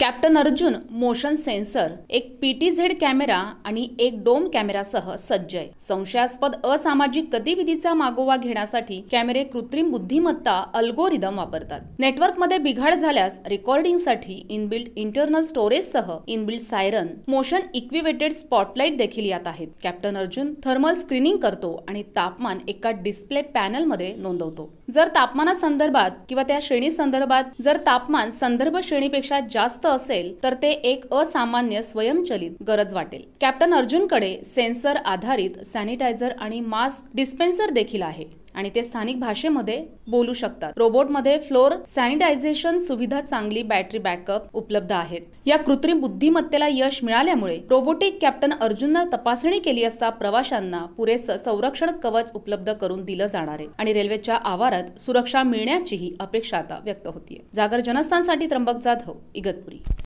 captain Arjun motion sensor एक PTZ झेड camera आणि एक डोम कॅमेरासह सज्ज आहे संशयास्पद असामाजिक गतिविधीचा मागोवा घेण्यासाठी कॅमेरे कृत्रिम बुद्धिमत्ता अल्गोरिदम वापरतात नेटवर्कमध्ये बिघाड झाल्यास रेकॉर्डिंगसाठी इनबिल्ट इंटरनल स्टोरेजसह इनबिल्ट सायरन मोशन इक्विवेटेड स्पॉटलाइट देखील यात आहेत कॅप्टन अर्जुन थर्मल स्क्रीनिंग करतो आणि तापमान एका डिस्प्ले पॅनलमध्ये नोंदवतो जर तापमानासंदर्भात किंवा त्या श्रेणी संदर्भात जर तापमान संदर्भ श्रेणीपेक्षा जास्त असेल तर ते एक असामान्य स्वयंचलित गरज वाटेल कॅप्टन अर्जुनकडे सेन्सर आधारित सॅनिटायझर आणि मास्क डिस्पेन्सर देखील आहे आणि ते स्थानिक भाषेमध्ये बोलू शकतात रोबोटमध्ये फ्लोर सॅनिटायझेशन सुविधा चांगली बॅटरी बॅकअप उपलब्ध आहेत या कृत्रिम बुद्धिमत्तेला यश मिळाल्यामुळे रोबोटिक कॅप्टन अर्जुननं तपासणी केली असता प्रवाशांना पुरेसं संरक्षण कवच उपलब्ध करून दिलं जाणार आहे आणि रेल्वेच्या आवारात सुरक्षा मिळण्याचीही अपेक्षा आता व्यक्त होतीये जागर जनस्थानसाठी त्र्यंबक जाधव इगतपुरी